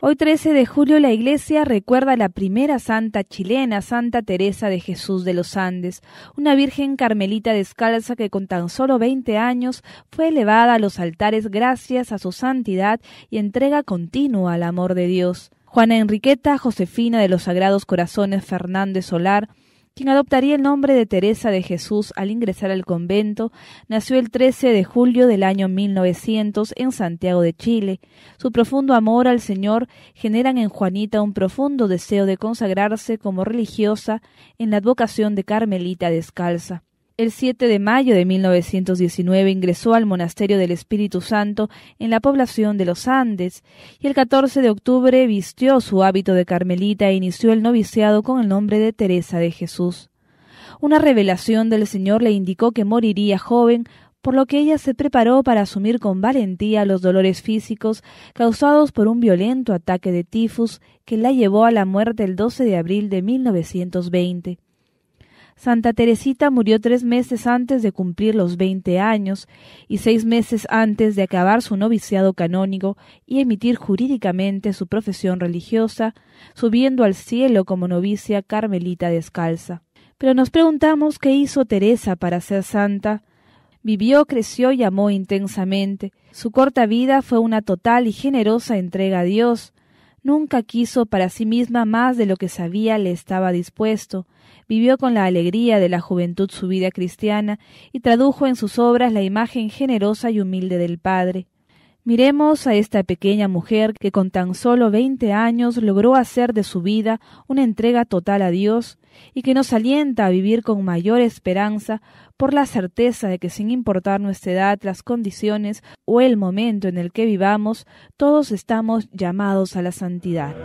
Hoy 13 de julio la iglesia recuerda a la primera santa chilena, Santa Teresa de Jesús de los Andes, una virgen carmelita descalza que con tan solo 20 años fue elevada a los altares gracias a su santidad y entrega continua al amor de Dios. Juana Enriqueta Josefina de los Sagrados Corazones Fernández Solar quien adoptaría el nombre de Teresa de Jesús al ingresar al convento, nació el 13 de julio del año 1900 en Santiago de Chile. Su profundo amor al Señor generan en Juanita un profundo deseo de consagrarse como religiosa en la advocación de Carmelita descalza. El 7 de mayo de 1919 ingresó al Monasterio del Espíritu Santo en la población de los Andes y el 14 de octubre vistió su hábito de carmelita e inició el noviciado con el nombre de Teresa de Jesús. Una revelación del Señor le indicó que moriría joven, por lo que ella se preparó para asumir con valentía los dolores físicos causados por un violento ataque de tifus que la llevó a la muerte el 12 de abril de 1920. Santa Teresita murió tres meses antes de cumplir los veinte años y seis meses antes de acabar su noviciado canónigo y emitir jurídicamente su profesión religiosa, subiendo al cielo como novicia carmelita descalza. Pero nos preguntamos qué hizo Teresa para ser santa. Vivió, creció y amó intensamente. Su corta vida fue una total y generosa entrega a Dios, Nunca quiso para sí misma más de lo que sabía le estaba dispuesto, vivió con la alegría de la juventud su vida cristiana y tradujo en sus obras la imagen generosa y humilde del Padre. Miremos a esta pequeña mujer que con tan solo veinte años logró hacer de su vida una entrega total a Dios y que nos alienta a vivir con mayor esperanza por la certeza de que sin importar nuestra edad, las condiciones o el momento en el que vivamos, todos estamos llamados a la santidad.